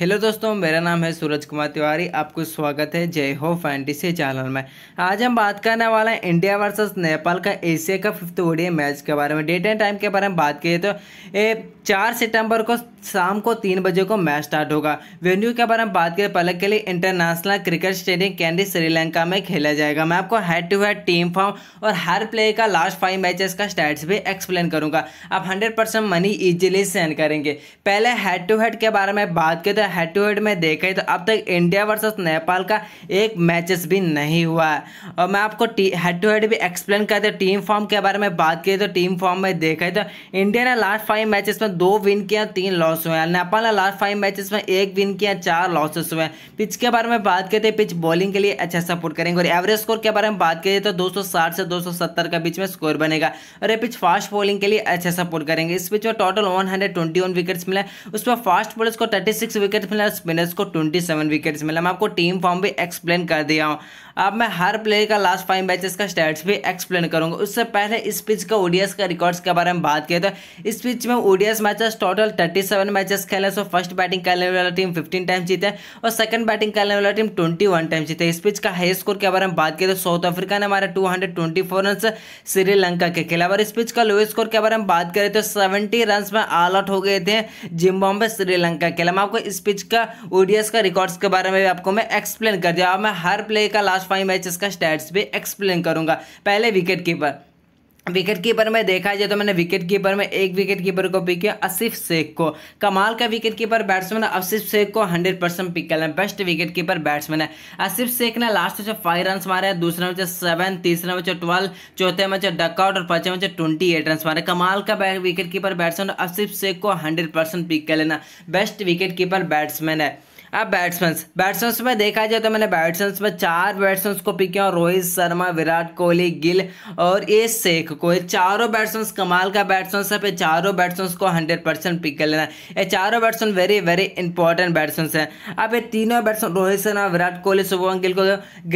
hello दोस्तों मेरा नाम है सूरज कुमार तिवारी आपको स्वागत है जय हो फैंटेसी चैनल में आज हम बात करने वाले हैं इंडिया वर्सेस नेपाल का Asia cup fifth ODI match के बारे में डेट एंड टाइम के बारे में बात करिए तो ए, चार सितंबर को शाम को तीन बजे को मैच स्टार्ट होगा वेन्यू के बारे में बात करें पहले के लिए international cricket stadium Kandy Sri Lanka में खेला जाएगा मैं आपको head to head team form और हर प्लेयर का लास्ट फाइव मैचेस का स्टैट्स भी एक्सप्लेन करूंगा आप हंड्रेड मनी इजीली सेंड करेंगे पहले हेड टू हेड के बारे में बात करें तो का हेड टू हेड में देखें तो अब तक इंडिया वर्सेस नेपाल का एक मैचेस भी नहीं हुआ है और मैं आपको हेड टू हेड भी एक्सप्लेन कर करते टीम फॉर्म के बारे में बात की तो टीम फॉर्म में देखें तो इंडिया ने लास्ट फाइव मैचेस में दो विन किया तीन लॉस हुए हैं नेपाल ने लास्ट फाइव मैचेस में एक विन किया चार लॉसेस हुए हैं पिच के बारे में बात करते पिच बॉलिंग के लिए अच्छा सपोर्ट करेंगे और एवरेज स्कोर के बारे में बात करिए तो 260 तो अच्छा तो से 270 के बीच में स्कोर बनेगा और ये पिच फास्ट बॉलिंग के लिए अच्छा सपोर्ट करेंगे इस पिच में टोटल वन विकेट्स मिले उस पर फास्ट बॉलर्स को 36 विकेट विकेट मिला स्पिनर्स को ट्वेंटी सेवन विकेट्स मिला मैं आपको टीम फॉर्म भी एक्सप्लेन कर दिया हूँ अब मैं हर प्लेयर का लास्ट फाइव मैचेस का स्टैट्स भी एक्सप्लेन करूंगा उससे पहले इस पिच का ओडीएस का रिकॉर्ड्स के बारे में बात किया तो इस पिच में ODIs matches total 37 seven matches खेले सो फर्स्ट बैटिंग करने वाला टीम 15 टाइम जीते और सेकंड बैटिंग करने वाला टीम 21 वन टाइम जीते इस पिच का हाई स्कोर के बारे में बात किया तो साउथ अफ्रीका ने हमारे two hundred twenty four run Sri Lanka के खिलाफ और इस पिच का लोएस्ट स्कोर के बारे में बात करें तो सेवेंटी रन में ऑल आउट हो गए थे जिम्बाब्वे श्रीलंका के खिलाफ आपको इस पिच का ओडीएस का रिकॉर्ड्स के बारे में भी आपको मैं एक्सप्लेन कर दिया और मैं हर प्ले का लास्ट फाइव मैचेस का स्टैट्स भी एक्सप्लेन करूंगा पहले विकेट कीपर विकेट कीपर में देखा जाए तो मैंने विकेट कीपर में एक विकेट कीपर को पिक किया आसिफ शेख को कमाल का wicket keeper batsman Asif Sheikh को 100 परसेंट पिक कर बेस्ट विकेट कीपर बैट्समैन है आसिफ शेख ने लास्ट में फाइव रन मारे हैं दूसरे में सेवन तीसरे में ट्वेल्व चौथे में डकआउट और पांचवें में ट्वेंटी एट रन मारे कमाल का wicket keeper batsman Asif Sheikh को हंड्रेड पिक कर लेना बेस्ट विकेट कीपर बैट्समैन है अब बैट्समैन बैट्समैन में देखा जाए तो मैंने बैट्समैन में चार बैट्समैन को पिक किया रोहित शर्मा विराट कोहली गिल और ए शेख को ये चारों बैट्समैन कमाल का बैट्समैन है ये चारों बैट्समैन को हंड्रेड परसेंट पिक कर लेना ये चारों batsman very very important batsman है अब ये तीनों बैट्समैन रोहित शर्मा विराट कोहली शुभमन गिल को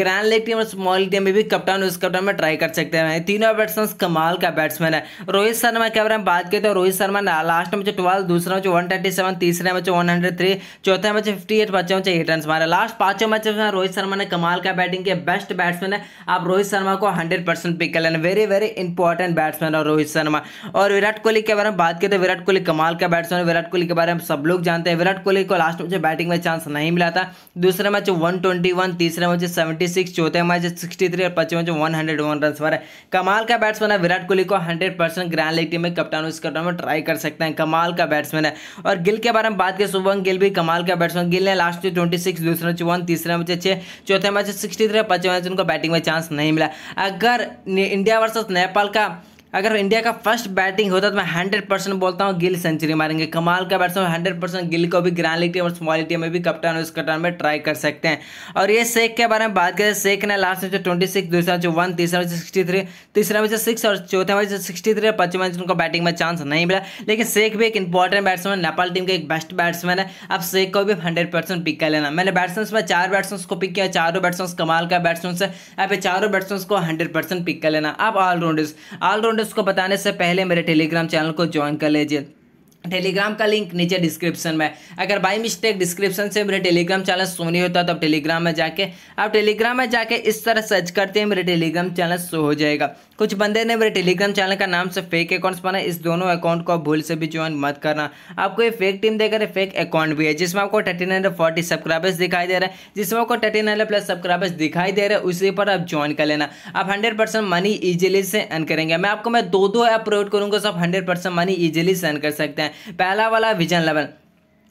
ग्रैंड लेग टीम और स्मॉल टीम में भी कप्तान उस कप्तान में ट्राई कर सकते हैं तीनों बैट्समैन कमाल का बैट्समैन है रोहित शर्मा के बारे में बात करते हैं तो Rohit Sharma last match twelve दूसरा मैच वन तीसरे मैच वन चौथे मैच फिफ्टी विकेट बचे हैं चाहिए रन मारे लास्ट पांचों मैच में रोहित शर्मा ने कमाल का बैटिंग किया बेस्ट बैट्समैन है आप रोहित शर्मा को हंड्रेड परसेंट पिक कर लेना वेरी वेरी इंपॉर्टेंट बैट्समैन है रोहित शर्मा और विराट कोहली के बारे में बात करें तो विराट कोहली कमाल का बैट्समैन विराट कोहली के बारे में सब लोग जानते हैं विराट कोहली को लास्ट मैच बैटिंग में चांस नहीं मिला था दूसरे मैच वन तीसरे मैच सेवेंटी सिक्स चौथे मैच सिक्सटी थ्री और पच्चीस match one hundred one run मारे कमाल का बैट्समैन है विराट कोहली को hundred percent grand league team में कप्तान उस कप्टन में ट्राई कर सकते हैं कमाल का बैट्समैन है और गिल के बारे में बात करें शुभम गिल भी कमाल का बैट्समैन गिल ने लास्ट में ट्वेंटी सिक्स दूसरे मैच वन तीसरे मैच अच्छे चौथे मैच सिक्सटी थ्री पाँचवें मैच उनको बैटिंग में चांस नहीं मिला अगर इंडिया वर्सेस नेपाल का अगर इंडिया का फर्स्ट बैटिंग होता तो मैं हंड्रेड परसेंट बोलता हूँ गिल सेंचुरी मारेंगे कमाल का बैट्समैन हंड्रेड परसेंट गिल को भी ग्रैंड लीग टीम और स्मॉल टीम में भी कप्तान और कप्तान में ट्राई कर सकते हैं और ये सेक के बारे में बात करें सेक ने लास्ट मैच ट्वेंटी सिक्स दूसरा मैच वन तीसरा मैच सिक्सटी थ्री तीसरा मैच सिक्स और चौथा मैच सिक्सटी थ्री पच्चीस मैच उनको बैटिंग में चांस नहीं मिला लेकिन सेक भी एक इंपॉर्टेंट बैट्समैन नेपाल टीम का एक बेस्ट बैट्समैन है अब सेक को भी हंड्रेड परसेंट पिक कर लेना मैंने बैट्समैन में चार बैट्समैन को पिक किया चारों बैट्समैन कमाल का बैट्समैन है अब चारों बैट्समैन को हंड्रेड परसेंट पिक कर लेना अब ऑलराउंडर्स ऑलराउंडर फ्रेंड उसको बताने से पहले मेरे टेलीग्राम चैनल को ज्वाइन कर लीजिए टेलीग्राम का लिंक नीचे डिस्क्रिप्शन में अगर बाई मिस्टेक डिस्क्रिप्शन से मेरे टेलीग्राम चैनल शो नहीं होता तो आप टेलीग्राम में जाके आप टेलीग्राम में जाके इस तरह सर्च करते हैं मेरे टेलीग्राम चैनल शो हो जाएगा कुछ बंदे ने मेरे टेलीग्राम चैनल का नाम से फेक अकाउंट्स बनाए इस दोनों अकाउंट को भूल से भी ज्वाइन मत करना आपको ये फेक टीम देकर फेक अकाउंट भी है जिसमें आपको थर्टी नाइन फोर्टी सब्सक्राइबर्स दिखाई दे रहे हैं जिसमें आपको थर्टी नाइन प्लस सब्सक्राइबर्स दिखाई दे रहे हैं उसी पर आप ज्वाइन कर लेना आप हंड्रेड परसेंट मनी ईजिली से अर्न करेंगे मैं आपको मैं दो दो ऐप प्रोवाइड करूँगा सब हंड्रेड परसेंट मनी ईजिली से अर्न कर सकते हैं पहला वाला विजन लेवल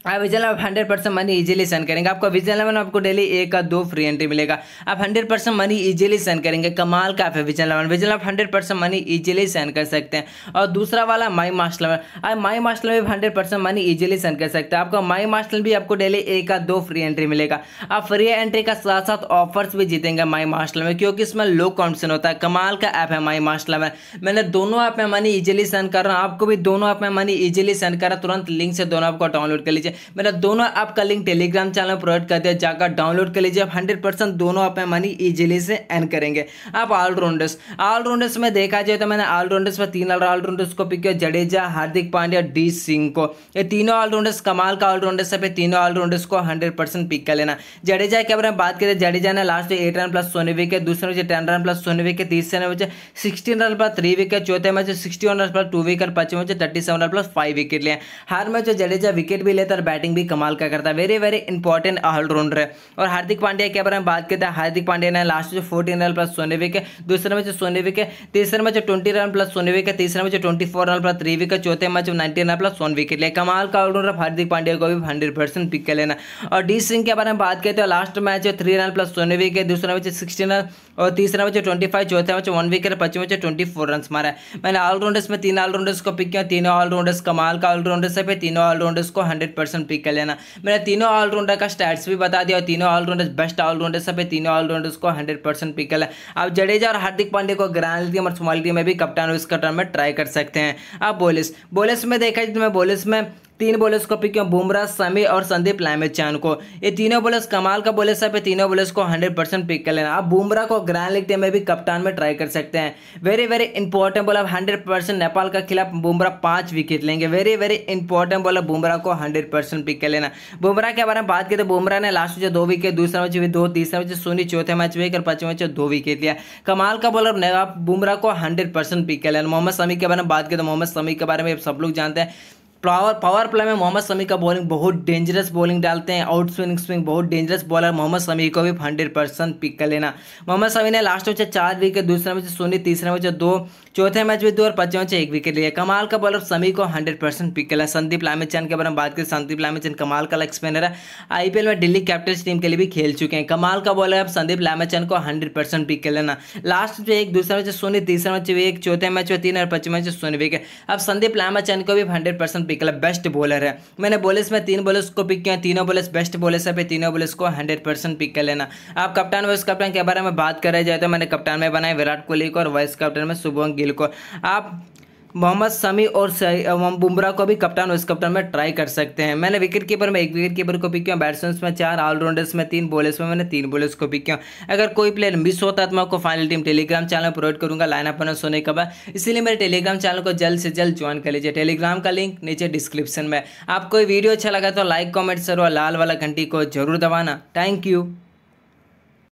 आप vision level hundred percent money easily send करेंगे आपका विजन लेवल आपको डेली एक का दो फ्री एंट्री मिलेगा आप hundred percent money easily send करेंगे कमाल का है vision level vision level hundred percent money easily send कर सकते हैं और दूसरा वाला माई मास्टर लेवल आप my master level hundred percent money easily send कर सकते हैं आपका माई मास्टर भी आपको डेली एक का दो फ्री एंट्री मिलेगा आप फ्री एंट्री का साथ साथ ऑफर्स भी जीतेंगे माई मास्टर में क्योंकि इसमें लो कॉम्पिटिशन होता है कमाल का ऐप है माई मास्टर लेवल मैंने दोनों ऐप में मनी इजीली सेंड कर रहा हूँ आपको भी दोनों ऐप में मनी इजीली सेंड करा तुरंत लिंक से दोनों ऐप को डाउनलोड कर लीजिए लीजिए मेरा मतलब दोनों ऐप का लिंक टेलीग्राम चैनल में प्रोवाइड कर दिया जाकर डाउनलोड कर लीजिए आप हंड्रेड दोनों ऐप में मनी ईजिली से एन करेंगे आप ऑलराउंडर्स ऑलराउंडर्स में देखा जाए तो मैंने ऑलराउंडर्स में तीन ऑलराउंडर्स को पिक किया जडेजा हार्दिक पांड्या डी सिंह को ये तीनों ऑलराउंडर्स कमाल का ऑलराउंडर्स है तीनों ऑलराउंडर्स को हंड्रेड परसेंट पिक कर लेना जडेजा के बारे में बात करें जडेजा ने लास्ट एट रन प्लस सोने विकेट दूसरे मैच टेन रन प्लस सोने विकेट तीसरे match sixteen run plus three wicket चौथे match sixty one run plus two wicket पांचवें match thirty seven run plus five wicket लिया हर मैच जडेजा विकेट भी लेता और बैटिंग भी कमाल का करता है वेरी वेरी इंपॉर्टेंट ऑलराउंडर है और हार्दिक पांड्या के बारे में बात करते हैं हार्दिक पांड्या ने लास्ट में फोर्टीन रन प्लस सोने विकेट दूसरे मैच सोने विकेट तीसरे मैच ट्वेंटी रन प्लस सोने विकेट तीसरे match twenty four run plus three wicket चौथे मैच नाइनटी रन प्लस सोन विकेट लिया कमाल का ऑलराउंडर हार्दिक पांड्या को भी हंड्रेड परसेंट पिक कर लेना और डी सिंह के बारे में बात करते हैं last match three run plus सोने विकेट दूसरा मैच सिक्सटीन रन और तीसरा मैच ट्वेंटी फाइव चौथे मैच वन विकेट पच्चीस मैच ट्वेंटी फोर रन मारा मैंने ऑलराउंडर्स में तीन ऑलराउंडर्स को पिक किया तीनों ऑलराउंडर्स कमाल का ऑलराउंडर्स है तीनों ऑलराउंडर्स को हंड्रेड पर्सन पिक कर लेना मैंने तीनों ऑलराउंडर का स्टैट्स भी बता दिया और तीनों ऑलराउंडर बेस्ट ऑलराउंडर सब तीनों ऑलराउंडर्स को हंड्रेड परसेंट पिक कर लेना आप जडेजा और हार्दिक पांडे को ग्रांड टीम और स्मॉल टीम में भी कप्तान और इस कप्तान में ट्राई कर सकते हैं आप बोलिस बोलिस में देखा जाए तो मैं बोलिस में तीन बॉलर्स को पिक किया बुमराह समी और संदीप लामिद चांद को ये तीनों बॉलर्स कमाल का बॉलर सब तीनों बॉलर्स को 100 परसेंट पिक कर लेना आप बुमराह को ग्रैंड लीग टीम में भी कप्तान में ट्राई कर सकते हैं very very important bowler hundred percent Nepal का खिलाफ बुमराह पांच विकेट लेंगे वेरी वेरी इंपॉर्टेंट बोला बुमराह को हंड्रेड परसेंट पिक कर लेना बुमराह के बारे में बात की तो बुमराह ने लास्ट में दो विकेट दूसरा मैच हुई दो तीसरा मैच सोनी चौथे मैच में और पांचवें मैच दो विकेट लिया कमाल का बॉलर बुमराह को हंड्रेड परसेंट पिक कर लेना मोहम्मद समी के बारे में बात की तो मोहम्मद समी के बारे में सब लोग जानते हैं पावर पावर प्ले में मोहम्मद शमी का बॉलिंग बहुत डेंजरस बॉलिंग डालते हैं आउट स्विंग स्विंग बहुत डेंजरस बॉलर मोहम्मद शमी को भी हंड्रेड परसेंट पिक कर लेना मोहम्मद शमी ने लास्ट मैच चार विकेट दूसरे मैच शून्य तीसरे मैच दो चौथे मैच में दो और पांचवें मैच एक विकेट लिया कमाल का बॉलर शमी को हंड्रेड परसेंट पिक कर लिया संदीप लामेचंद के बारे में बात करें संदीप लामेचंद कमाल का लेग स्पिनर है आईपीएल में दिल्ली कैपिटल्स टीम के लिए भी खेल चुके हैं कमाल का बॉलर अब संदीप लामेचंद को हंड्रेड परसेंट पिक कर लेना लास्ट मैच एक दूसरा मैच शून्य तीसरा मैच एक चौथे मैच में तीन और पांचवें मैच शून्य विकेट अब संदीप लामेचंद को भी हंड्रेड परसेंट पिक है बेस्ट बॉलर है मैंने बॉलर्स में तीन बॉलर्स को पिक किया तीनों बॉलर्स बेस्ट बॉलर्स है तीनों बॉलर्स को हंड्रेड परसेंट पिक कर लेना आप कप्तान वाइस कप्तान के बारे में बात करें जाए तो मैंने कप्तान में बनाया विराट कोहली को और वाइस कैप्टन में शुभम गिल को आप मोहम्मद समी और बुमराह को भी कप्तान वाइस कप्तान में ट्राई कर सकते हैं मैंने विकेट कीपर में एक विकेट कीपर को पिक किया बैट्समैन में चार ऑलराउंडर्स में तीन बॉलर्स में मैंने तीन बॉलर्स को पिक किया अगर कोई प्लेयर मिस होता है तो मैं आपको फाइनल टीम टेलीग्राम चैनल में प्रोवाइड करूंगा लाइन अपना सोने के बाद इसलिए मेरे टेलीग्राम चैनल को जल्द से जल्द ज्वाइन कर लीजिए टेलीग्राम का लिंक नीचे डिस्क्रिप्शन में आपको वीडियो अच्छा लगा तो लाइक कॉमेंट सर और लाल वाला घंटी को जरूर दबाना थैंक यू